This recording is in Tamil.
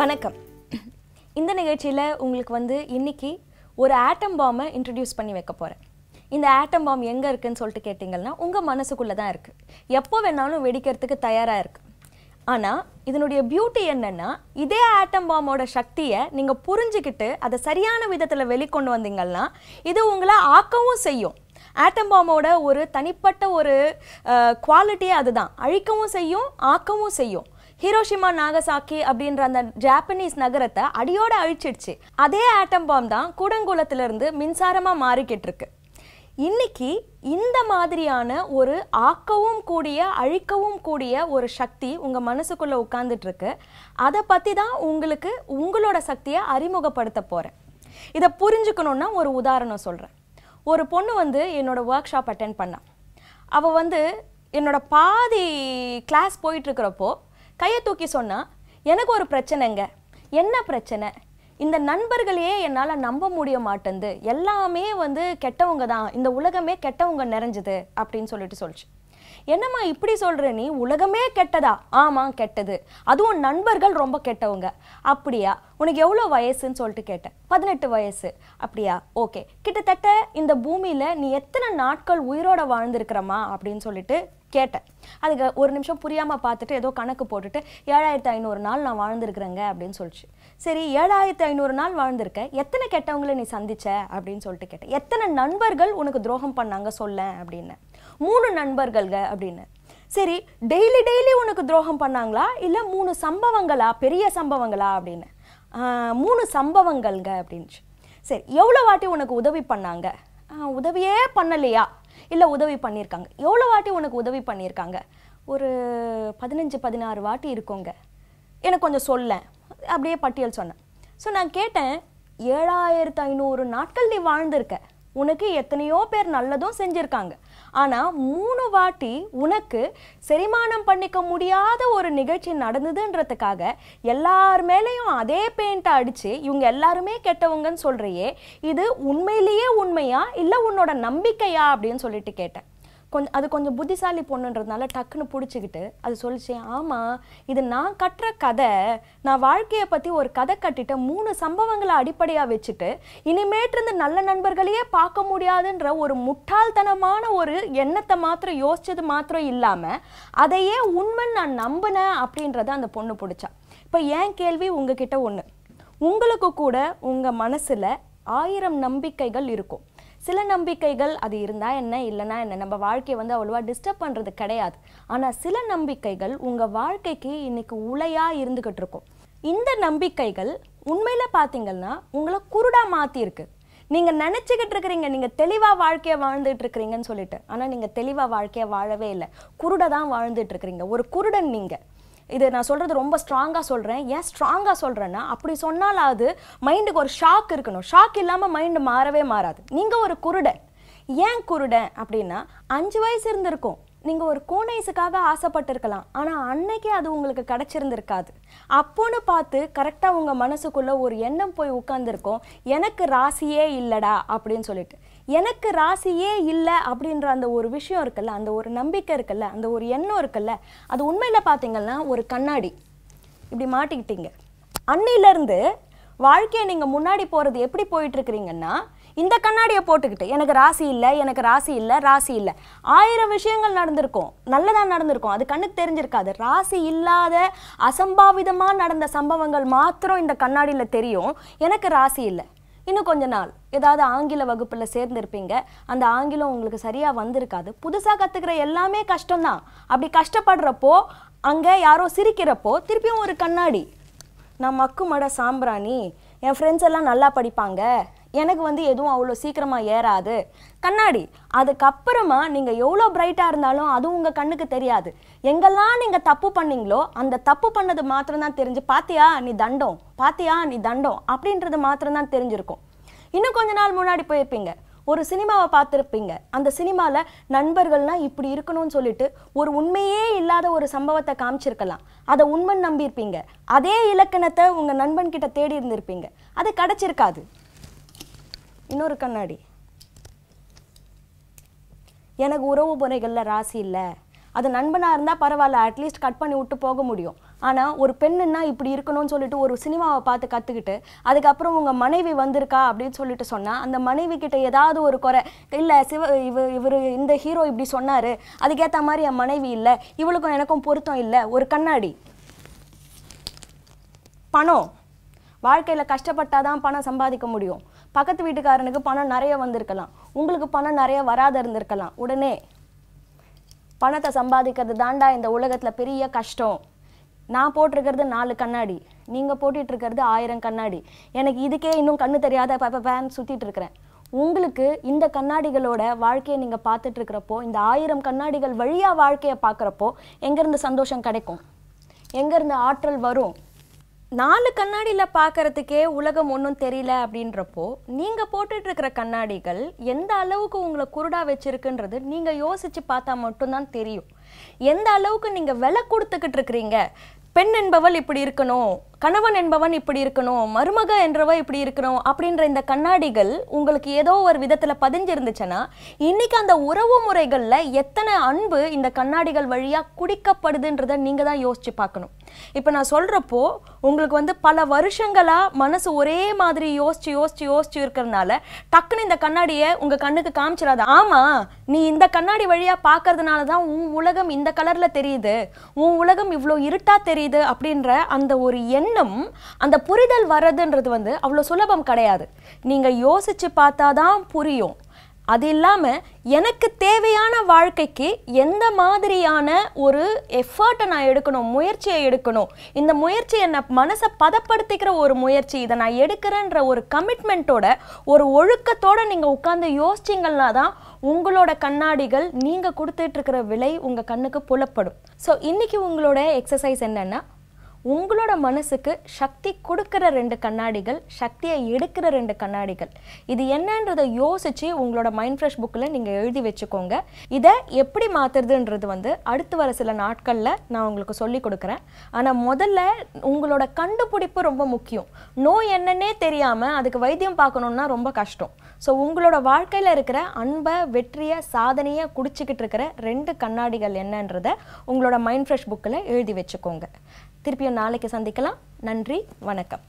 வணக்கம் இந்த நிகழ்ச்சியில் உங்களுக்கு வந்து இன்றைக்கி ஒரு ஆட்டம் பாம்பை இன்ட்ரடியூஸ் பண்ணி வைக்க போகிறேன் இந்த ஆட்டம் பாம் எங்கே இருக்குதுன்னு சொல்லிட்டு கேட்டிங்கன்னா உங்கள் மனசுக்குள்ளே தான் இருக்குது எப்போ வேணாலும் வெடிக்கிறதுக்கு தயாராக இருக்குது ஆனால் இதனுடைய பியூட்டி என்னென்னா இதே ஆட்டம் பாமோட சக்தியை நீங்கள் புரிஞ்சுக்கிட்டு அதை சரியான விதத்தில் வெளிக்கொண்டு வந்தீங்கன்னா இது உங்களை ஆக்கவும் செய்யும் ஆட்டம் பாமோட ஒரு தனிப்பட்ட ஒரு குவாலிட்டியே அதுதான் அழிக்கவும் செய்யும் ஆக்கவும் செய்யும் ஹீரோஷிமா நாகசாக்கி அப்படின்ற அந்த ஜாப்பனீஸ் நகரத்தை அடியோட அழிச்சிடுச்சு அதே ஆட்டம் பாம் தான் கூடங்குளத்திலிருந்து மின்சாரமாக மாறிக்கிட்டு இருக்கு இன்னைக்கு இந்த மாதிரியான ஒரு ஆக்கவும் கூடிய அழிக்கவும் கூடிய ஒரு சக்தி உங்கள் மனசுக்குள்ளே இருக்கு அதை பற்றி தான் உங்களுக்கு உங்களோட சக்தியை அறிமுகப்படுத்த போகிறேன் இதை புரிஞ்சுக்கணுன்னா ஒரு உதாரணம் சொல்கிறேன் ஒரு பொண்ணு வந்து என்னோடய ஒர்க் ஷாப் அட்டென்ட் பண்ணான் அவள் வந்து என்னோடய பாதி கிளாஸ் போயிட்டுருக்கிறப்போ கையை தூக்கி சொன்னால் எனக்கு ஒரு பிரச்சனைங்க என்ன பிரச்சனை இந்த நண்பர்களையே என்னால் நம்ப முடிய மாட்டேந்து எல்லாமே வந்து கெட்டவங்க தான் இந்த உலகமே கெட்டவங்க நிறைஞ்சது அப்படின்னு சொல்லிட்டு சொல்லிச்சு என்னம்மா இப்படி சொல்கிற நீ உலகமே கெட்டதா ஆமாம் கெட்டது அதுவும் நண்பர்கள் ரொம்ப கெட்டவங்க அப்படியா உனக்கு எவ்வளோ வயசுன்னு சொல்லிட்டு கேட்டேன் பதினெட்டு வயசு அப்படியா ஓகே கிட்டத்தட்ட இந்த பூமியில் நீ எத்தனை நாட்கள் உயிரோட வாழ்ந்திருக்கிறமா அப்படின்னு சொல்லிட்டு கேட்டேன் அதுக்கு ஒரு நிமிஷம் புரியாமல் பார்த்துட்டு ஏதோ கணக்கு போட்டுட்டு ஏழாயிரத்து ஐநூறு நாள் நான் வாழ்ந்துருக்குறேங்க அப்படின்னு சொல்லிச்சு சரி ஏழாயிரத்தி ஐநூறு நாள் வாழ்ந்திருக்க எத்தனை கெட்டவங்களை நீ சந்திச்ச அப்படின்னு சொல்லிட்டு கேட்டேன் எத்தனை நண்பர்கள் உனக்கு துரோகம் பண்ணாங்க சொல்ல அப்படின்னு மூணு நண்பர்கள்க அப்படின்னு சரி டெய்லி டெய்லி உனக்கு துரோகம் பண்ணாங்களா இல்லை மூணு சம்பவங்களா பெரிய சம்பவங்களா அப்படின்னு மூணு சம்பவங்கள்ங்க அப்படின்ச்சு சரி எவ்வளோ வாட்டி உனக்கு உதவி பண்ணாங்க உதவியே பண்ணலையா இல்லை உதவி பண்ணியிருக்காங்க எவ்வளோ வாட்டி உனக்கு உதவி பண்ணியிருக்காங்க ஒரு பதினஞ்சு பதினாறு வாட்டி இருக்கோங்க எனக்கு கொஞ்சம் சொல்லேன் அப்படியே பட்டியல் சொன்னேன் ஸோ நான் கேட்டேன் ஏழாயிரத்து ஐநூறு நாட்கள் நீ வாழ்ந்திருக்க உனக்கு எத்தனையோ பேர் நல்லதும் செஞ்சுருக்காங்க ஆனால் மூணு வாட்டி உனக்கு செரிமானம் பண்ணிக்க முடியாத ஒரு நிகழ்ச்சி நடந்ததுன்றதுக்காக எல்லார் மேலேயும் அதே பெயிண்ட்டை அடித்து இவங்க எல்லாருமே கெட்டவங்கன்னு சொல்கிறையே இது உண்மையிலேயே உண்மையா இல்லை உன்னோட நம்பிக்கையா அப்படின்னு சொல்லிட்டு கேட்டேன் கொஞ்சம் அது கொஞ்சம் புத்திசாலி பொண்ணுன்றதுனால டக்குன்னு பிடிச்சிக்கிட்டு அது சொல்லிச்சு ஆமாம் இது நான் கட்டுற கதை நான் வாழ்க்கையை பற்றி ஒரு கதை கட்டிட்டு மூணு சம்பவங்களை அடிப்படையாக வச்சுட்டு இனிமேட்டிருந்து நல்ல நண்பர்களையே பார்க்க முடியாதுன்ற ஒரு முட்டாள்தனமான ஒரு எண்ணத்தை மாத்திரம் யோசிச்சது மாத்திரம் இல்லாமல் அதையே உண்மை நான் நம்பினேன் அப்படின்றத அந்த பொண்ணு பிடிச்சா இப்போ ஏன் கேள்வி உங்ககிட்ட ஒன்று உங்களுக்கு கூட உங்கள் மனசில் ஆயிரம் நம்பிக்கைகள் இருக்கும் சில நம்பிக்கைகள் அது இருந்தால் என்ன இல்லைனா என்ன நம்ம வாழ்க்கையை வந்து அவ்வளோவா டிஸ்டர்ப் பண்ணுறது கிடையாது ஆனால் சில நம்பிக்கைகள் உங்கள் வாழ்க்கைக்கு இன்றைக்கி உலையாக இருந்துக்கிட்டு இருக்கும் இந்த நம்பிக்கைகள் உண்மையில் பார்த்தீங்கன்னா உங்களை குருடாக மாற்றிருக்கு நீங்கள் நினச்சிக்கிட்டு இருக்கிறீங்க நீங்கள் தெளிவாக வாழ்க்கையை வாழ்ந்துட்டு இருக்கிறீங்கன்னு சொல்லிட்டு ஆனால் நீங்கள் தெளிவாக வாழ்க்கையை வாழவே இல்லை குருடை தான் வாழ்ந்துட்டு இருக்கிறீங்க ஒரு குருடன் நீங்கள் இது நான் சொல்கிறது ரொம்ப ஸ்ட்ராங்காக சொல்கிறேன் ஏன் ஸ்ட்ராங்காக சொல்கிறேன்னா அப்படி சொன்னாலாவது மைண்டுக்கு ஒரு ஷாக் இருக்கணும் ஷாக் இல்லாமல் மைண்டு மாறவே மாறாது நீங்கள் ஒரு குருடன் ஏன் குருடன் அப்படின்னா அஞ்சு வயசு இருந்திருக்கும் நீங்கள் ஒரு கூனைஸுக்காக ஆசைப்பட்டிருக்கலாம் ஆனால் அன்னைக்கே அது உங்களுக்கு கிடச்சிருந்துருக்காது அப்போன்னு பார்த்து கரெக்டாக உங்கள் மனசுக்குள்ளே ஒரு எண்ணம் போய் உட்காந்துருக்கோம் எனக்கு ராசியே இல்லைடா அப்படின்னு சொல்லிட்டு எனக்கு ராசியே இல்லை அப்படின்ற அந்த ஒரு விஷயம் இருக்குல்ல அந்த ஒரு நம்பிக்கை இருக்குல்ல அந்த ஒரு எண்ணம் இருக்குல்ல அது உண்மையில் பார்த்தீங்கன்னா ஒரு கண்ணாடி இப்படி மாட்டிக்கிட்டீங்க அன்னிலேருந்து வாழ்க்கையை நீங்கள் முன்னாடி போகிறது எப்படி போயிட்டுருக்கிறீங்கன்னா இந்த கண்ணாடியை போட்டுக்கிட்டு எனக்கு ராசி இல்லை எனக்கு ராசி இல்லை ராசி இல்லை ஆயிரம் விஷயங்கள் நடந்திருக்கும் நல்லதாக நடந்திருக்கும் அது கண்ணுக்கு தெரிஞ்சிருக்காது ராசி இல்லாத அசம்பாவிதமாக நடந்த சம்பவங்கள் மாத்திரம் இந்த கண்ணாடியில் தெரியும் எனக்கு ராசி இல்லை இன்னும் கொஞ்ச நாள் ஏதாவது ஆங்கில வகுப்பில் சேர்ந்துருப்பீங்க அந்த ஆங்கிலம் உங்களுக்கு சரியாக வந்திருக்காது புதுசாக கற்றுக்கிற எல்லாமே கஷ்டம்தான் அப்படி கஷ்டப்படுறப்போ அங்கே யாரோ சிரிக்கிறப்போ திருப்பியும் ஒரு கண்ணாடி நான் மக்குமட சாம்பிராணி என் ஃப்ரெண்ட்ஸ் எல்லாம் நல்லா படிப்பாங்க எனக்கு வந்து எதுவும் அவ்வளோ சீக்கிரமாக ஏறாது கண்ணாடி அதுக்கப்புறமா நீங்கள் எவ்வளோ பிரைட்டாக இருந்தாலும் அதுவும் உங்கள் கண்ணுக்கு தெரியாது எங்கெல்லாம் நீங்கள் தப்பு பண்ணீங்களோ அந்த தப்பு பண்ணது மாத்திரம்தான் தெரிஞ்சு பாத்தியா நீ தண்டம் பாத்தியா நீ தண்டம் அப்படின்றது மாத்திரம்தான் தெரிஞ்சிருக்கும் இன்னும் கொஞ்ச நாள் முன்னாடி போயிருப்பீங்க ஒரு சினிமாவை பார்த்துருப்பீங்க அந்த சினிமாவில் நண்பர்கள்னால் இப்படி இருக்கணும்னு சொல்லிட்டு ஒரு உண்மையே இல்லாத ஒரு சம்பவத்தை காமிச்சிருக்கலாம் அதை உண்மை நம்பியிருப்பீங்க அதே இலக்கணத்தை உங்கள் நண்பன்கிட்ட தேடி இருந்திருப்பீங்க அது கிடச்சிருக்காது இன்னொரு கண்ணாடி எனக்கு உறவு முறைகளில் ராசி இல்லை அது நண்பனாக இருந்தால் பரவாயில்ல அட்லீஸ்ட் கட் பண்ணி விட்டு போக முடியும் ஆனால் ஒரு பெண்ணுன்னா இப்படி இருக்கணும்னு சொல்லிட்டு ஒரு சினிமாவை பார்த்து கற்றுக்கிட்டு அதுக்கப்புறம் உங்கள் மனைவி வந்திருக்கா அப்படின்னு சொல்லிட்டு சொன்னால் அந்த மனைவி கிட்ட ஏதாவது ஒரு குறை இல்லை சிவ இவ இவர் இந்த ஹீரோ இப்படி சொன்னார் அதுக்கேற்ற மாதிரி என் மனைவி இல்லை இவளுக்கும் எனக்கும் பொருத்தம் இல்லை ஒரு கண்ணாடி பணம் வாழ்க்கையில் கஷ்டப்பட்டால் தான் பணம் சம்பாதிக்க முடியும் பக்கத்து வீட்டுக்காரனுக்கு பணம் நிறைய வந்திருக்கலாம் உங்களுக்கு பணம் நிறைய வராத இருந்திருக்கலாம் உடனே பணத்தை சம்பாதிக்கிறது தாண்டா இந்த உலகத்தில் பெரிய கஷ்டம் நான் போட்டிருக்கிறது நாலு கண்ணாடி நீங்கள் போட்டிகிட்ருக்கிறது ஆயிரம் கண்ணாடி எனக்கு இதுக்கே இன்னும் கண்ணு தெரியாத பேன்னு சுற்றிட்டு இருக்கிறேன் உங்களுக்கு இந்த கண்ணாடிகளோட வாழ்க்கையை நீங்கள் பார்த்துட்ருக்கிறப்போ இந்த ஆயிரம் கண்ணாடிகள் வழியாக வாழ்க்கையை பார்க்குறப்போ எங்கேருந்து சந்தோஷம் கிடைக்கும் எங்கேருந்து ஆற்றல் வரும் நாலு கண்ணாடியில் பார்க்கறதுக்கே உலகம் ஒன்றும் தெரியல அப்படின்றப்போ நீங்கள் போட்டுட்ருக்கிற கண்ணாடிகள் எந்த அளவுக்கு உங்களை குருடாக வச்சுருக்குன்றது நீங்கள் யோசித்து பார்த்தா மட்டும்தான் தெரியும் எந்த அளவுக்கு நீங்கள் விலை கொடுத்துக்கிட்டு இருக்கிறீங்க பெண் என்பவள் இப்படி இருக்கணும் கணவன் என்பவன் இப்படி இருக்கணும் மருமக என்றவ இப்படி இருக்கணும் அப்படின்ற இந்த கண்ணாடிகள் உங்களுக்கு ஏதோ ஒரு விதத்தில் பதிஞ்சிருந்துச்சுன்னா இன்னைக்கு அந்த உறவு முறைகளில் எத்தனை அன்பு இந்த கண்ணாடிகள் வழியாக குடிக்கப்படுதுன்றதை நீங்கள் தான் யோசிச்சு பார்க்கணும் இப்போ நான் சொல்கிறப்போ உங்களுக்கு வந்து பல வருஷங்களாக மனசு ஒரே மாதிரி யோசிச்சு யோசிச்சு யோசிச்சு இருக்கிறதுனால டக்குன்னு இந்த கண்ணாடியை உங்கள் கண்ணுக்கு காமிச்சிடாது ஆமாம் நீ இந்த கண்ணாடி வழியாக பார்க்கறதுனால தான் உன் உலகம் இந்த கலரில் தெரியுது உன் உலகம் இவ்வளோ இருட்டாக தெரியுது அப்படின்ற அந்த ஒரு எண் இன்னும் அந்த புரிதல் வர்றதுன்றது வந்து அவ்வளோ சுலபம் கிடையாது நீங்கள் யோசித்து பார்த்தா தான் புரியும் அது இல்லாமல் எனக்கு தேவையான வாழ்க்கைக்கு எந்த மாதிரியான ஒரு எஃபர்ட்டை நான் எடுக்கணும் முயற்சியை எடுக்கணும் இந்த முயற்சி என்னை மனசை பதப்படுத்திக்கிற ஒரு முயற்சி இதை நான் எடுக்கிறேன்ற ஒரு கமிட்மெண்ட்டோட ஒரு ஒழுக்கத்தோடு நீங்கள் உட்காந்து யோசிச்சிங்கன்னா தான் உங்களோட கண்ணாடிகள் நீங்கள் கொடுத்துட்ருக்கிற விலை உங்கள் கண்ணுக்கு புலப்படும் ஸோ இன்றைக்கி உங்களோட எக்ஸசைஸ் என்னென்னா உங்களோட மனசுக்கு சக்தி கொடுக்குற ரெண்டு கண்ணாடிகள் சக்தியை எடுக்கிற ரெண்டு கண்ணாடிகள் இது என்னன்றதை யோசித்து உங்களோட மைண்ட் ஃப்ரெஷ் புக்கில் நீங்கள் எழுதி வச்சுக்கோங்க இதை எப்படி மாற்றுறதுன்றது வந்து அடுத்து வர சில நாட்களில் நான் உங்களுக்கு சொல்லி கொடுக்குறேன் ஆனால் முதல்ல உங்களோட கண்டுபிடிப்பு ரொம்ப முக்கியம் நோய் என்னன்னே தெரியாமல் அதுக்கு வைத்தியம் பார்க்கணுன்னா ரொம்ப கஷ்டம் ஸோ உங்களோட வாழ்க்கையில் இருக்கிற அன்பை வெற்றியை சாதனையை குடிச்சிக்கிட்டு இருக்கிற ரெண்டு கண்ணாடிகள் என்னன்றதை உங்களோட மைண்ட் ஃப்ரெஷ் புக்கில் எழுதி வச்சுக்கோங்க திருப்பியும் நாளைக்கு சந்திக்கலாம் நன்றி வணக்கம்